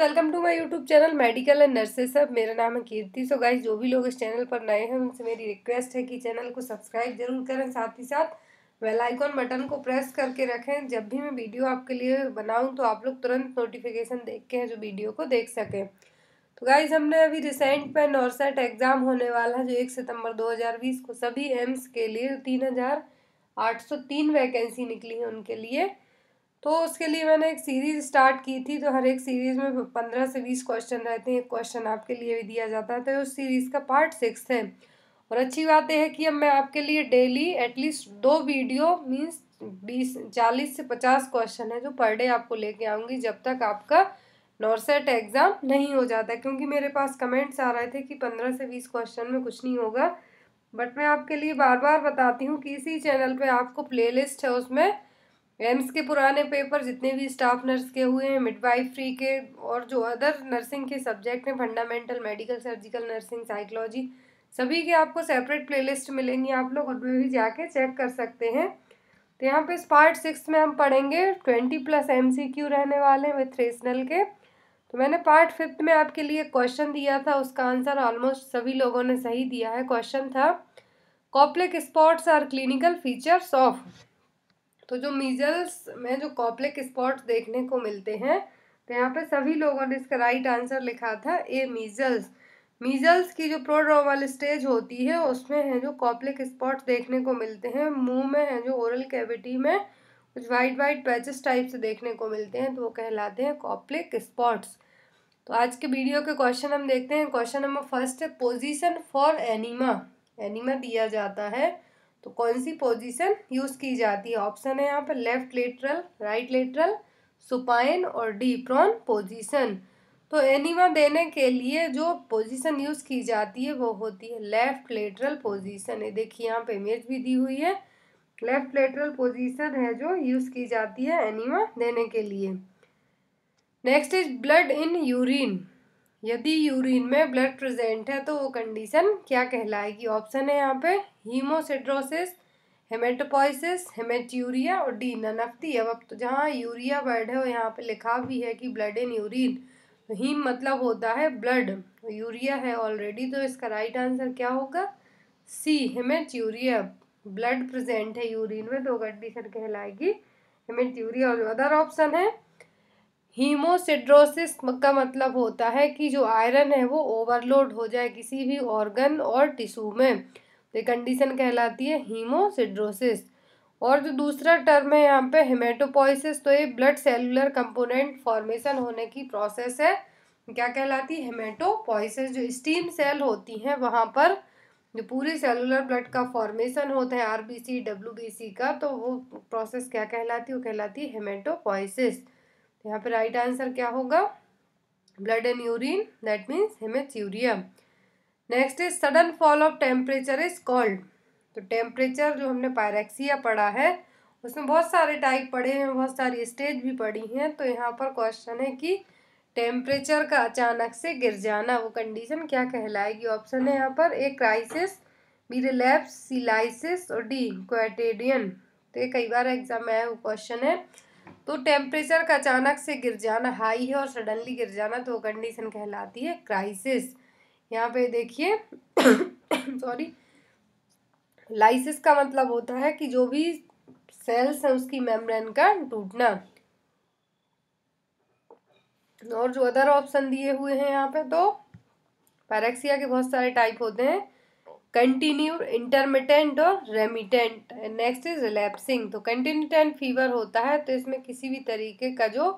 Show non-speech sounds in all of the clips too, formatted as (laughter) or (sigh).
Welcome to my YouTube channel medical and nurses सब मेरा नाम है कीर्ति सो गाइस जो भी लोग इस चैनल पर नए हैं उनसे मेरी रिक्वेस्ट है कि चैनल को सब्सक्राइब जरूर करें साथ ही साथ वेल आइकॉन बटन को प्रेस करके रखें जब भी मैं वीडियो आपके लिए बनाऊँ तो आप लोग तुरंत नोटिफिकेशन देख के हैं जो वीडियो को देख सकें तो गाइज हमने अभी रिसेंट में नॉर्सेट एग्ज़ाम होने वाला है जो एक सितम्बर दो को सभी एम्स के लिए तीन हज़ार आठ सौ तीन वैकेंसी निकली है उनके लिए तो उसके लिए मैंने एक सीरीज़ स्टार्ट की थी तो हर एक सीरीज़ में पंद्रह से बीस क्वेश्चन रहते हैं एक क्वेश्चन आपके लिए भी दिया जाता है तो उस सीरीज़ का पार्ट सिक्स है और अच्छी बात यह है कि अब मैं आपके लिए डेली एटलीस्ट दो वीडियो मीन्स बीस चालीस से पचास क्वेश्चन है जो पर डे आपको लेके आऊँगी जब तक आपका नॉर्सेट एग्ज़ाम नहीं हो जाता क्योंकि मेरे पास कमेंट्स आ रहे थे कि पंद्रह से बीस क्वेश्चन में कुछ नहीं होगा बट मैं आपके लिए बार बार बताती हूँ कि इसी चैनल पे आपको प्लेलिस्ट है उसमें एम्स के पुराने पेपर जितने भी स्टाफ नर्स के हुए हैं मिडवाइफ्री के और जो अदर नर्सिंग के सब्जेक्ट हैं fundamental medical surgical nursing psychology सभी के आपको सेपरेट प्लेलिस्ट मिलेंगी आप लोग उनमें भी जाके चेक कर सकते हैं तो यहाँ पे पार्ट सिक्स में हम पढ़ेंगे ट्वेंटी प्लस एम रहने वाले हैं विथ रेशनल के तो मैंने पार्ट फिफ्थ में आपके लिए क्वेश्चन दिया था उसका आंसर ऑलमोस्ट सभी लोगों ने सही दिया है क्वेश्चन था Koplik spots are clinical features of तो जो मीजल्स में जो कॉप्लिक स्पॉट्स देखने को मिलते हैं तो यहाँ पे सभी लोगों ने इसका राइट आंसर लिखा था ए मीजल्स मीजल्स की जो प्रोड्रोमल स्टेज होती है उसमें है जो कॉप्लिक स्पॉट्स देखने को मिलते हैं मुंह में है जो ओरल कैविटी में कुछ वाइट वाइट पैचेस टाइप से देखने को मिलते हैं तो वो कहलाते हैं कॉप्लिक स्पॉट्स तो आज के वीडियो के क्वेश्चन हम देखते हैं क्वेश्चन नंबर फर्स्ट है पोजिशन फॉर एनिमा एनिमा दिया जाता है तो कौन सी पोजीशन यूज़ की जाती है ऑप्शन है यहाँ पर left lateral right lateral supine और डी प्रॉन पोजीशन तो एनिमा देने के लिए जो पोजीशन यूज़ की जाती है वो होती है लेफ्ट लेटरल पोजीशन है देखिए यहाँ पे इमेज भी दी हुई है लेफ्ट लेटरल पोजीशन है जो यूज़ की जाती है एनिमा देने के लिए next is blood in urine यदि यूरिन में ब्लड प्रेजेंट है तो वो कंडीशन क्या कहलाएगी ऑप्शन है यहाँ पे हीमोसिड्रोसिस हेमेटोपोइसिस हेमेट्यूरिया और डी ननफ्ती है वक्त अब तो जहाँ यूरिया वर्ड है वो यहाँ पे लिखा भी है कि ब्लड इन यूरिन तो हीम मतलब होता है ब्लड तो यूरिया है ऑलरेडी तो इसका राइट आंसर क्या होगा सी हेमेट्यूरिया ब्लड प्रेजेंट है यूरिन में तो कंडीशन कहलाएगी हेमेट्यूरिया और अदर ऑप्शन है हीमोसिड्रोसिस का मतलब होता है कि जो आयरन है वो ओवरलोड हो जाए किसी भी ऑर्गन और टिश्यू में तो कंडीशन कहलाती है हीमोसिड्रोसिस और जो दूसरा टर्म है यहाँ पे हेमेटोपोइसिस तो ये ब्लड सेलुलर कंपोनेंट फॉर्मेशन होने की प्रोसेस है क्या कहलाती है हेमेटोपोइसिस जो स्टीम सेल होती हैं वहाँ पर जो पूरी सेलुलर ब्लड का फॉर्मेशन होता है बी सी का तो वो प्रोसेस क्या कहलाती है वो कहलाती है हेमेटोपोइसिस तो यहाँ पे राइट आंसर क्या होगा blood and urine that means haematuria next is sudden fall of temperature is called तो टेम्परेचर जो हमने पायरेक्सिया पढ़ा है उसमें बहुत सारे टाइप पढ़े हैं बहुत सारी स्टेज भी पढ़ी हैं तो यहाँ पर क्वेश्चन है कि टेम्परेचर का अचानक से गिर जाना वो कंडीशन क्या कहलाएगी ऑप्शन है यहाँ पर A crisis B relapse C lysis और डी क्वेटेडियन तो ये कई बार एग्जाम में आया वो क्वेश्चन है तो टेम्परेचर का अचानक से गिर जाना हाई है और सडनली गिर जाना तो कंडीशन कहलाती है क्राइसिस यहाँ पे देखिए सॉरी (coughs) लाइसिस का मतलब होता है कि जो भी सेल्स हैं उसकी मेम्ब्रेन का टूटना और जो अदर ऑप्शन दिए हुए हैं यहाँ पे तो पैरेक्सिया के बहुत सारे टाइप होते हैं कंटिन्यू इंटरमिटेंट और रेमिटेंट नेक्स्ट इज रिलैप्सिंग तो कंटिन्यूटेंट फीवर होता है तो इसमें किसी भी तरीके का जो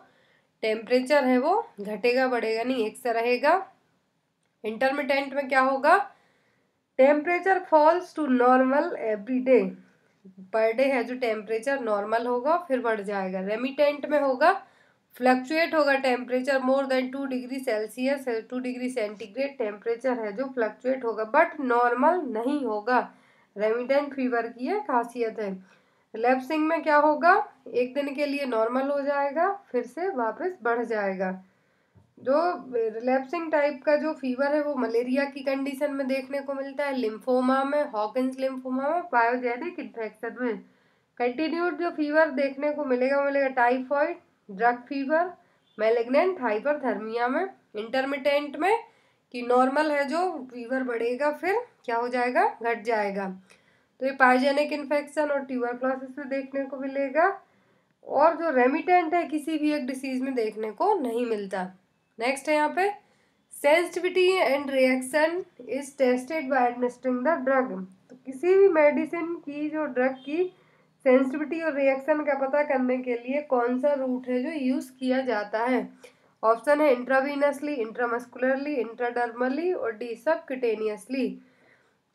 टेम्परेचर है वो घटेगा बढ़ेगा नहीं एक सा रहेगा इंटरमिटेंट में क्या होगा temperature falls to normal every day per day है जो टेम्परेचर नॉर्मल होगा फिर बढ़ जाएगा रेमिटेंट में होगा फ्लक्चुएट होगा temperature more than two degree Celsius है टू डिग्री सेंटीग्रेड टेम्परेचर है जो फ्लक्चुएट होगा बट नॉर्मल नहीं होगा रेमिडेंट फीवर की है खासियत है लेप्सिंग में क्या होगा एक दिन के लिए नॉर्मल हो जाएगा फिर से वापस बढ़ जाएगा जो रिलैप्सिंग टाइप का जो फीवर है वो मलेरिया की कंडीशन में देखने को मिलता है लिम्फोमा में हॉकिंस लिम्फोमा में बायोजेनिक इन्फेक्शन में कंटिन्यूड जो फीवर देखने को मिलेगा मिलेगा typhoid drug fever malignant hyperthermia में इंटरमिटेंट में कि नॉर्मल है जो फीवर बढ़ेगा फिर क्या हो जाएगा घट जाएगा तो ये पाइजेनिक इन्फेक्शन और ट्यूबर क्लासेस में देखने को मिलेगा और जो रेमिटेंट है किसी भी एक डिसीज में देखने को नहीं मिलता नेक्स्ट है यहाँ पे sensitivity and reaction is tested by administering the drug तो किसी भी मेडिसिन की जो ड्रग की सेंसिटिविटी और रिएक्शन का पता करने के लिए कौन सा रूट है जो यूज़ किया जाता है ऑप्शन है इंट्रावीनसली इंट्रामस्कुलरली इंट्राडर्मली और डी सबकिटेनियसली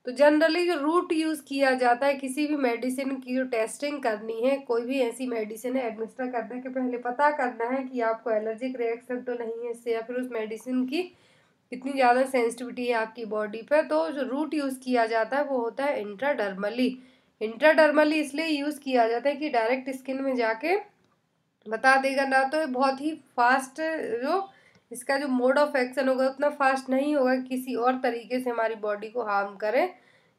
तो जनरली जो रूट यूज़ किया जाता है किसी भी मेडिसिन की जो टेस्टिंग करनी है कोई भी ऐसी मेडिसिन है एडमिनिस्टर करने के पहले पता करना है कि आपको एलर्जिक रिएक्शन तो नहीं है इससे या फिर उस मेडिसिन की कितनी ज़्यादा सेंसिटिविटी है आपकी बॉडी पर तो जो रूट यूज़ किया जाता है वो होता है इंट्राडर्मली इंट्राडर्मली इसलिए यूज़ किया जाता है कि डायरेक्ट स्किन में जाके बता देगा ना तो बहुत ही फास्ट जो इसका जो मोड ऑफ एक्शन होगा उतना फास्ट नहीं होगा कि किसी और तरीके से हमारी बॉडी को हार्म करे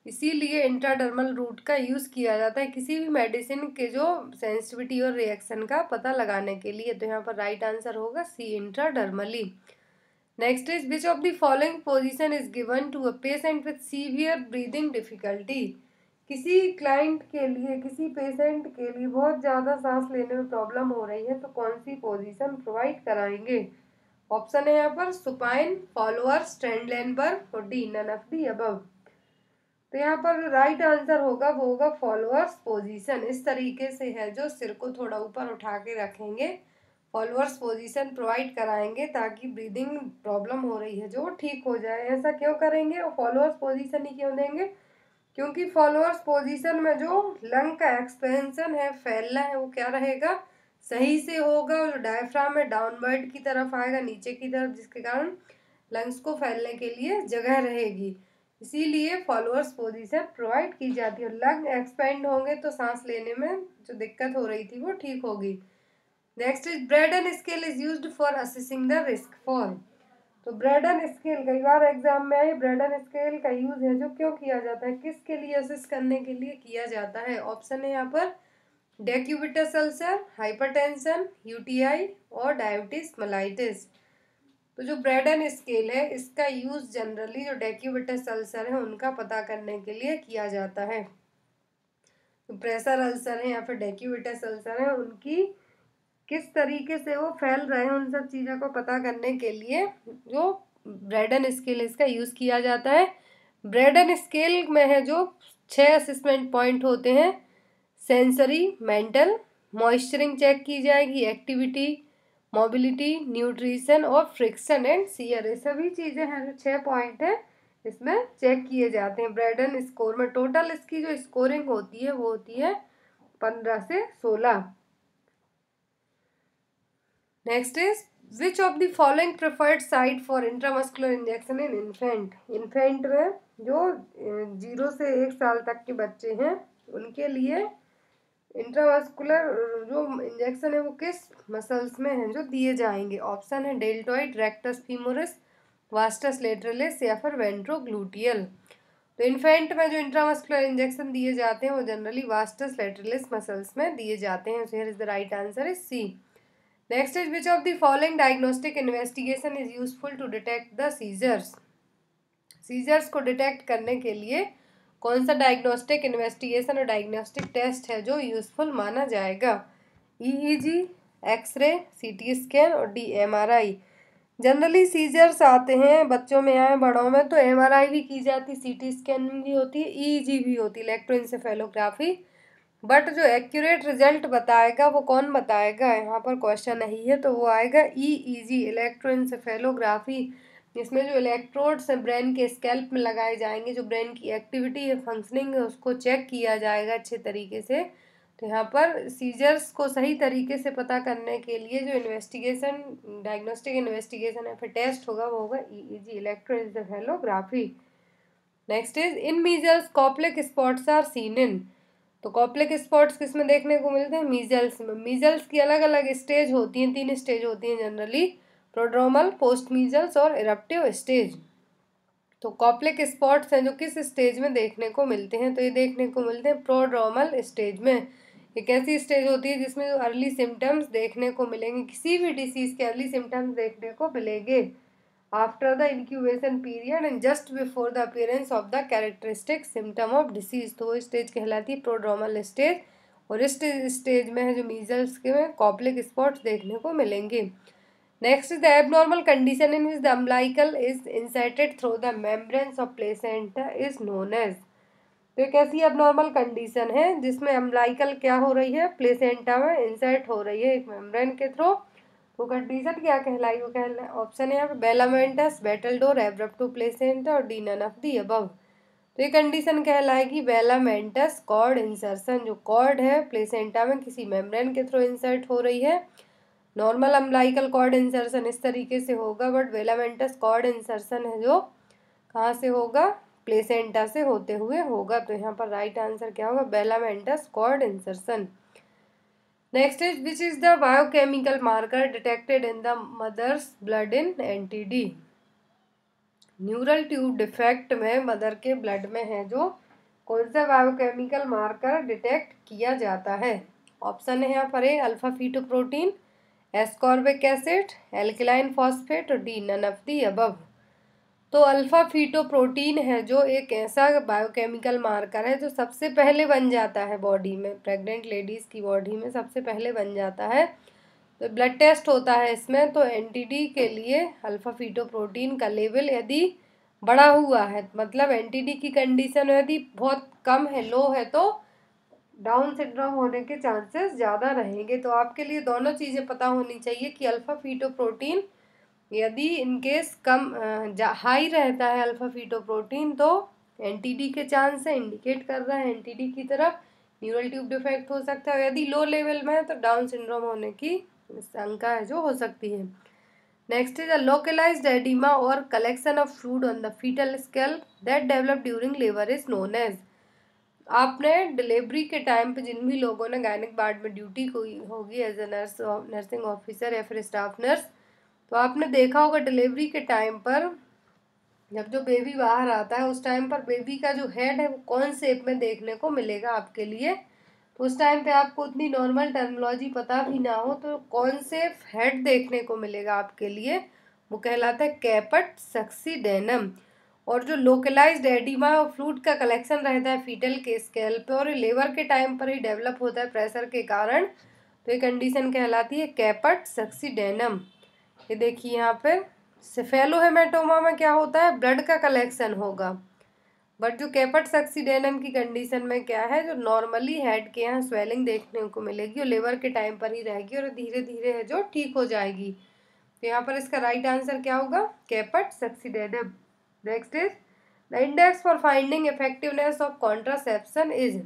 इसीलिए इंट्राडर्मल रूट का यूज़ किया जाता है किसी भी मेडिसिन के जो सेंसिटिविटी और रिएक्शन का पता लगाने के लिए तो यहाँ पर राइट आंसर होगा C intradermally next is which of the following position is given to a patient with severe breathing difficulty किसी क्लाइंट के लिए किसी पेशेंट के लिए बहुत ज़्यादा सांस लेने में प्रॉब्लम हो रही है तो कौन सी पोजीशन प्रोवाइड कराएंगे ऑप्शन है यहाँ पर सुपाइन फॉलोअर स्टैंड पर और डी नन ऑफ दी अब तो यहाँ पर राइट आंसर होगा वो होगा फॉलोअर्स पोजीशन इस तरीके से है जो सिर को थोड़ा ऊपर उठा के रखेंगे फॉलोअर्स पोजीशन प्रोवाइड कराएंगे ताकि ब्रीदिंग प्रॉब्लम हो रही है जो ठीक हो जाए ऐसा क्यों करेंगे और फॉलोअर्स पोजीशन ही क्यों देंगे क्योंकि फॉलोअर्स पोजीशन में जो लंग का एक्सपेंशन है फैलना है वो क्या रहेगा सही से होगा और जो डायफ्राम है डाउनवर्ड की तरफ आएगा नीचे की तरफ जिसके कारण लंग्स को फैलने के लिए जगह रहेगी इसीलिए फॉलोअर्स पोजीशन प्रोवाइड की जाती है लंग एक्सपेंड होंगे तो सांस लेने में जो दिक्कत हो रही थी वो ठीक होगी next is Braden scale is use for assessing the risk for तो ब्रेडन स्केल कई बार एग्जाम में आए ब्रेडन स्केल का यूज है जो क्यों किया जाता है किसके लिए असिस्ट करने के लिए किया जाता है ऑप्शन है यहाँ पर डेक्यूबिटस अल्सर हाइपरटेंशन यूटीआई और डायबिटीज मलाइटिस तो जो ब्रेडन स्केल है इसका यूज जनरली जो डेक्यूबिटस अल्सर है उनका पता करने के लिए किया जाता है तो प्रेशर अल्सर है या फिर डेक्यूबिटस अल्सर है उनकी किस तरीके से वो फैल रहे हैं उन सब चीज़ों को पता करने के लिए जो ब्रेडन स्केल इसका यूज़ किया जाता है ब्रेडन स्केल में है जो छः असिस्मेंट पॉइंट होते हैं सेंसरी मेंटल मॉइस्चरिंग चेक की जाएगी एक्टिविटी मोबिलिटी न्यूट्रिशन और फ्रिक्शन एंड सीयर ये सभी चीज़ें हैं जो छः पॉइंट हैं इसमें चेक किए जाते हैं ब्रेडन स्कोर में टोटल इसकी जो स्कोरिंग होती है वो होती है पंद्रह से सोलह next is which of the following preferred site for intramuscular injection in infant infant में जो जीरो से एक साल तक के बच्चे हैं उनके लिए इंट्रामस्कुलर जो इंजेक्शन है वो किस मसल्स में हैं जो दिए जाएंगे ऑप्शन है deltoid rectus femoris vastus lateralis या फिर वेंट्रोग्लूटियल तो इन्फेंट में जो इंट्रामस्कुलर इंजेक्शन दिए जाते हैं वो जनरली वास्टस लेटरलेस मसल्स में दिए जाते हैं here is the right answer is C next is which of the following diagnostic investigation is useful to detect the seizures seizures को डिटेक्ट करने के लिए कौन सा डायग्नोस्टिक इन्वेस्टिगेशन और डायग्नोस्टिक टेस्ट है जो यूज़फुल माना जाएगा ईईजी, एक्सरे सीटी स्कैन और डी आई जनरली सीजर्स आते हैं बच्चों में आए बड़ों में तो एमआरआई भी की जाती सीटी स्कैन भी होती है जी e e भी होती है इलेक्ट्रोइंसेफेलोग्राफी बट जो एक्यूरेट रिजल्ट बताएगा वो कौन बताएगा यहाँ पर क्वेश्चन नहीं है तो वो आएगा ई ई जी इलेक्ट्रोइंसेफेलोग्राफी इसमें जो इलेक्ट्रोड्स हैं ब्रेन के स्कैल्प में लगाए जाएंगे जो ब्रेन की एक्टिविटी है फंक्शनिंग है उसको चेक किया जाएगा अच्छे तरीके से तो यहाँ पर सीजर्स को सही तरीके से पता करने के लिए जो इन्वेस्टिगेशन डायग्नोस्टिक इन्वेस्टिगेशन है फिर टेस्ट होगा वो होगा E G electroencephalography next is in measles Koplik spots are seen in तो कॉप्लिक स्पॉट्स किस में देखने को मिलते हैं मीजल्स में मीजल्स की अलग अलग स्टेज होती हैं तीन स्टेज होती हैं जनरली प्रोड्रोमल पोस्ट मीजल्स और इरप्टिव स्टेज तो कॉप्लिक स्पॉट्स हैं जो किस स्टेज में देखने को मिलते हैं तो ये देखने को मिलते हैं प्रोड्रोमल स्टेज में एक ऐसी स्टेज होती है जिसमें अर्ली सिम्टम्स देखने को मिलेंगे किसी भी डिसीज़ के अर्ली सिम्टम्स देखने को मिलेंगे after the incubation period and just before the appearance of the characteristic symptom of disease तो वो स्टेज कहलाती है प्रोड्रोमल स्टेज और इस स्टेज में है जो मीजल्स के में कॉप्लिक स्पॉट्स देखने को मिलेंगे next the abnormal condition in which the umbilical is inserted through the membranes of placenta is known as तो एक ऐसी एबनॉर्मल कंडीशन है जिसमें अम्बलाइकल क्या हो रही है प्लेसेंटा में इंसर्ट हो रही है एक मेम्ब्रेन के थ्रू कोकटडीजर क्या कहलाई वो कहला ऑप्शन है यहाँ पे बेलामेंटस बेटलडोर टू प्लेसेंटा और D none of the above तो ये कंडीशन कहलाएगी बेलामेंटस कॉर्ड इंसर्शन जो कॉर्ड है प्लेसेंटा में किसी मेम्ब्रेन के थ्रू इंसर्ट हो रही है नॉर्मल अम्बलाइकल कॉर्ड इंसर्शन इस तरीके से होगा बट बेलामेंटस कॉर्ड इंसर्शन है जो कहाँ से होगा प्लेसेंटा से होते हुए होगा तो यहाँ पर राइट आंसर क्या होगा velamentous cord insertion next is which is the biochemical marker detected in the mother's blood in NTD. Neural tube defect में मदर के ब्लड में है जो कौन सा बायोकेमिकल मार्कर डिटेक्ट किया जाता है ऑप्शन है यहाँ पर A alpha feto protein ascorbic acid alkaline phosphate और D none of the above तो अल्फ़ा फीटोप्रोटीन है जो एक ऐसा बायोकेमिकल मार्कर है जो सबसे पहले बन जाता है बॉडी में प्रेग्नेंट लेडीज़ की बॉडी में सबसे पहले बन जाता है तो ब्लड टेस्ट होता है इसमें तो एनटीडी के लिए अल्फ़ा फीटोप्रोटीन का लेवल यदि बड़ा हुआ है मतलब एनटीडी की कंडीशन यदि बहुत कम है लो है तो डाउन सिंड्रोम होने के चांसेस ज़्यादा रहेंगे तो आपके लिए दोनों चीज़ें पता होनी चाहिए कि अल्फ़ा फीटोप्रोटीन यदि इनकेस कम हाई रहता है अल्फा फीटो प्रोटीन तो एनटीडी के चांस है इंडिकेट कर रहा है एनटीडी की तरफ न्यूरल ट्यूब डिफेक्ट हो सकता है यदि लो लेवल में है तो डाउन सिंड्रोम होने की शंका है जो हो सकती है next is a localise oedema और collection of fluid on the fetal scalp that develop during labour is known as आपने डिलीवरी के टाइम पे जिन भी लोगों ने गायनिक बार्ड में ड्यूटी की होगी as a nurse nursing officer या फिर स्टाफ नर्स तो आपने देखा होगा डिलीवरी के टाइम पर जब जो बेबी बाहर आता है उस टाइम पर बेबी का जो हेड है वो कौन सेप में देखने को मिलेगा आपके लिए तो उस टाइम पे आपको उतनी नॉर्मल टर्मोलॉजी पता भी ना हो तो कौन से हेड देखने को मिलेगा आपके लिए वो कहलाता है कैपट सक्सी डेनम और जो लोकलाइज एडिमा और फ्रूट का कलेक्शन रहता है फीटल के स्केल पे और लेवर के टाइम पर ही डेवलप होता है प्रेशर के कारण तो ये कंडीशन कहलाती है कैपट सक्सी डेनम ये देखिए यहाँ पे सेफेलोहेमेटोमा में क्या होता है ब्लड का कलेक्शन होगा बट जो कैपट सक्सीडेनम की कंडीशन में क्या है जो नॉर्मली हेड के यहाँ स्वेलिंग देखने को मिलेगी और लेवर के टाइम पर ही रहेगी और धीरे धीरे है जो ठीक हो जाएगी तो यहाँ पर इसका राइट आंसर क्या होगा caput succedaneum next is the index for finding effectiveness of contraception is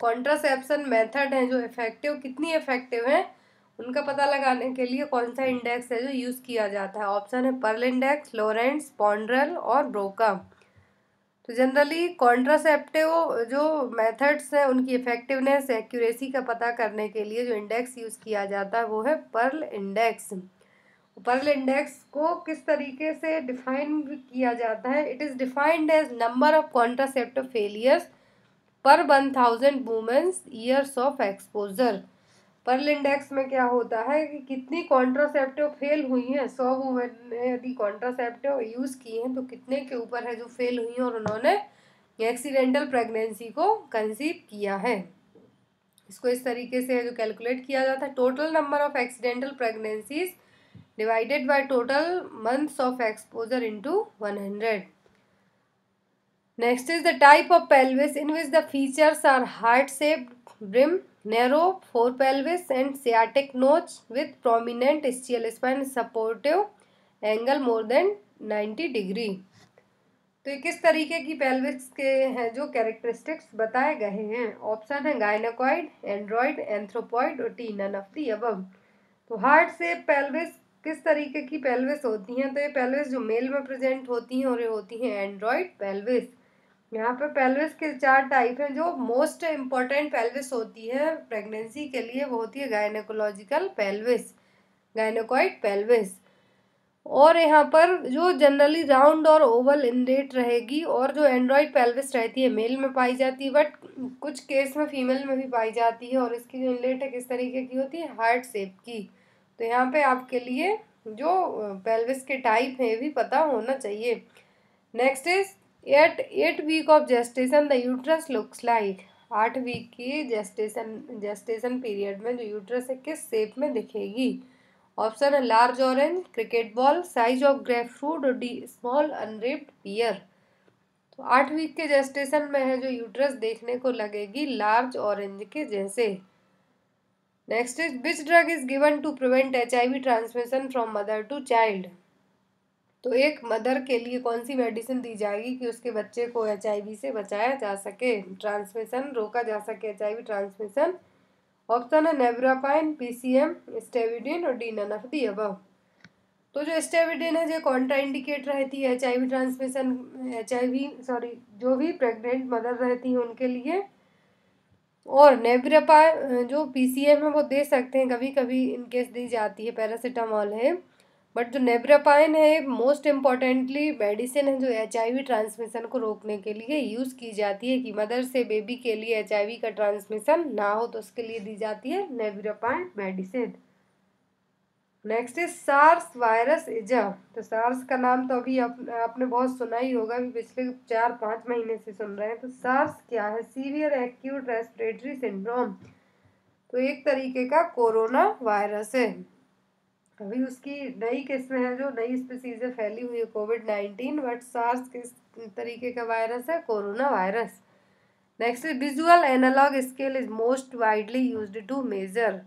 contraception method है जो इफेक्टिव कितनी इफेक्टिव है उनका पता लगाने के लिए कौन सा इंडेक्स है जो यूज़ किया जाता है ऑप्शन है पर्ल इंडेक्स लोरेंट्स पॉन्ड्रल और ब्रोका तो जनरली कॉन्ट्रासेप्टिव जो मेथड्स हैं उनकी इफ़ेक्टिवनेस एक्यूरेसी का पता करने के लिए जो इंडेक्स यूज़ किया जाता है वो है पर्ल इंडेक्स पर्ल इंडेक्स को किस तरीके से डिफाइन किया जाता है it is defined as number of contraceptive failures per one thousand women's years of exposure Pearl index में क्या होता है कि कितनी कॉन्ट्रासेप्टिव फेल हुई हैं सौ वुमेन ने यदि कॉन्ट्रासेप्टिव यूज़ की हैं तो कितने के ऊपर है जो फेल हुई हैं और उन्होंने एक्सीडेंटल प्रेगनेंसी को कंसीव किया है इसको इस तरीके से जो कैलकुलेट किया जाता है total number of accidental pregnancies divided by total months of exposure into 100 next is the type of pelvis in which the features are heart shaped brim fore pelvis and sciatic notch with prominent steel spine supportive angle more than ninety degree तो ये किस तरीके की pelvis के हैं जो characteristics बताए गए हैं ऑप्शन है गायनाकॉइड एंड्रॉइड एंथ्रोपॉइड और T none of the above तो हार्ट से पेल्विस किस तरीके की पेल्विस होती हैं तो ये पेल्विस जो मेल में प्रेजेंट होती हैं और ये होती हैं एंड्रॉयड पेल्विस यहाँ पे पेल्विस के चार टाइप हैं जो मोस्ट इम्पॉर्टेंट पेल्विस होती है प्रेगनेंसी के लिए वो होती है गायनेकोलॉजिकल पेल्विस गायनेकोइड पेल्विस और यहाँ पर जो जनरली राउंड और ओवल इनरेट रहेगी और जो एंड्रॉयड पेल्विस रहती है मेल में पाई जाती है बट कुछ केस में फीमेल में भी पाई जाती है और इसकी जो इनरेट है किस तरीके की होती है हार्ट सेप की तो यहाँ पे आपके लिए जो पेल्विस के टाइप है भी पता होना चाहिए next is at eight week of gestation the uterus looks like आठ वीक की जेस्टेशन जेस्टेशन पीरियड में जो यूट्रस है किस शेप में दिखेगी ऑप्शन है large orange cricket ball size of grapefruit और डी स्मॉल अनरेप्ड पियर तो आठ वीक के जेस्टेशन में है जो यूट्रस देखने को लगेगी लार्ज ऑरेंज के जैसे next is which drug is given to prevent H I V transmission from mother to child तो एक मदर के लिए कौन सी मेडिसिन दी जाएगी कि उसके बच्चे को एच से बचाया जा सके ट्रांसमिशन रोका जा सके एच ट्रांसमिशन ऑप्शन है नेब्रापाइन पीसीएम स्टेविडिन और डी नन ऑफ दी अब तो जो स्टेविडिन है जो कॉन्ट्राइंडिकेट रहती है एच ट्रांसमिशन एच सॉरी जो भी प्रेग्नेंट मदर रहती हैं उनके लिए और नेब्रापा जो पी है वो दे सकते हैं कभी कभी इनकेस दी जाती है पैरासीटामॉल है बट जो नेब्रापाइन है मोस्ट इम्पॉर्टेंटली मेडिसिन है जो एच ट्रांसमिशन को रोकने के लिए यूज़ की जाती है कि मदर से बेबी के लिए एच का ट्रांसमिशन ना हो तो उसके लिए दी जाती है nevirapine medicine next is SARS virus is a तो सार्स का नाम तो अभी आप, आपने बहुत सुना ही होगा अभी पिछले चार पाँच महीने से सुन रहे हैं तो सार्स क्या है सीवियर एक्यूट रेस्पिरेटरी सिंड्रोम तो एक तरीके का कोरोना वायरस है अभी उसकी नई किस्म है जो नई स्पीसीज़ें फैली हुई है कोविड नाइन्टीन वट सार्स किस तरीके का वायरस है corona virus next visual analogue scale is most widely use to measure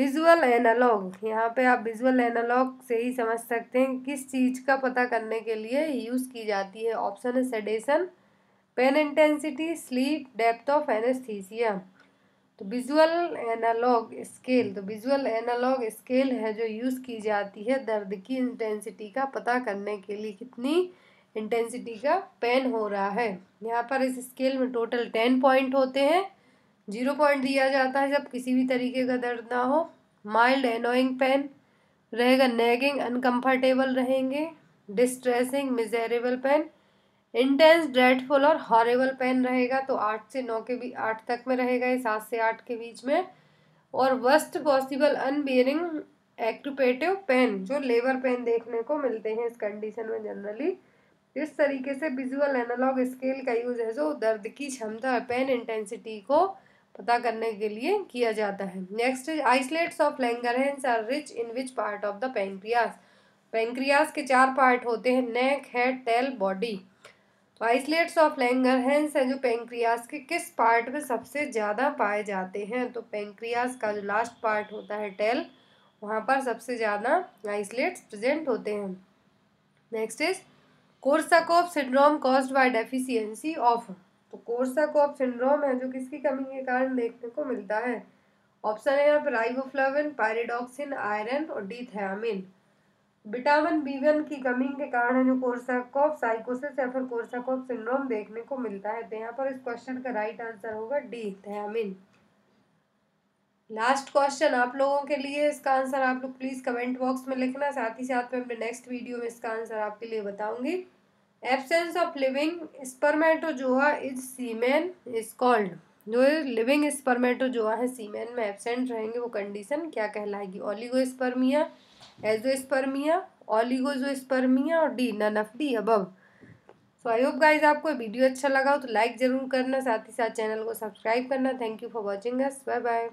visual analogue यहाँ पे आप विजुअल एनालॉग से ही समझ सकते हैं किस चीज़ का पता करने के लिए यूज़ की जाती है ऑप्शन है sedation pain intensity sleep depth of anaesthesia तो विजुअल एनालॉग स्केल तो विजुअल एनालॉग स्केल है जो यूज़ की जाती है दर्द की इंटेंसिटी का पता करने के लिए कितनी इंटेंसिटी का पेन हो रहा है यहाँ पर इस स्केल में टोटल टेन पॉइंट होते हैं जीरो पॉइंट दिया जाता है जब किसी भी तरीके का दर्द ना हो माइल्ड एनोइंग पेन रहेगा नेगिंग अनकंफर्टेबल रहेंगे distressing miserable pain intense dreadful और हॉरेबल पेन रहेगा तो आठ से नौ के बीच आठ तक में रहेगा ये सात से आठ के बीच में और वर्स्ट पॉसिबल अनबियरिंग एक्टिपेटिव पेन जो लेबर पेन देखने को मिलते हैं इस कंडीशन में जनरली इस तरीके से विजुअल एनालॉग स्केल का यूज है जो दर्द की क्षमता पेन इंटेंसिटी को पता करने के लिए किया जाता है next islets of Langerhans are rich in which part of the pancreas pancreas के चार पार्ट होते हैं neck head tail body islets of Langerhans हैं जो पेंक्रियास के किस पार्ट में सबसे ज़्यादा पाए जाते हैं तो पेंक्रियास का जो लास्ट पार्ट होता है टेल वहाँ पर सबसे ज़्यादा आइसलेट्स प्रेजेंट होते हैं next is Korsakoff syndrome cause by deficiency of तो कोर्साकोफ सिंड्रोम है जो किसकी कमी के कारण देखने को मिलता है ऑप्शन है यहाँ पर राइबोफ्लाविन पायरेडॉक्सिन आयरन और डी विटामिन बी वन की कमी के कारण जो कोर्साकोफ साइकोसिस या फिर कोर्साकोफ सिंड्रोम देखने को मिलता है तो यहाँ पर इस क्वेश्चन का राइट आंसर होगा डी थैमिन लास्ट क्वेश्चन आप लोगों के लिए इसका आंसर आप लोग प्लीज़ कमेंट बॉक्स में लिखना साथ ही साथ में अपने नेक्स्ट वीडियो में इसका आंसर आपके लिए बताऊंगी absence of living spermatozoa is semen is called जो लिविंग स्पर्मेटोजोआ है सीमेन में एबसेंट रहेंगे वो कंडीशन क्या कहलाएगी स्पर्मिया एजोस्पर्मिया स्पर्मिया और D none of the above so I hope guys आपको वीडियो अच्छा लगा हो तो लाइक ज़रूर करना साथ ही साथ चैनल को सब्सक्राइब करना thank you for watching us bye bye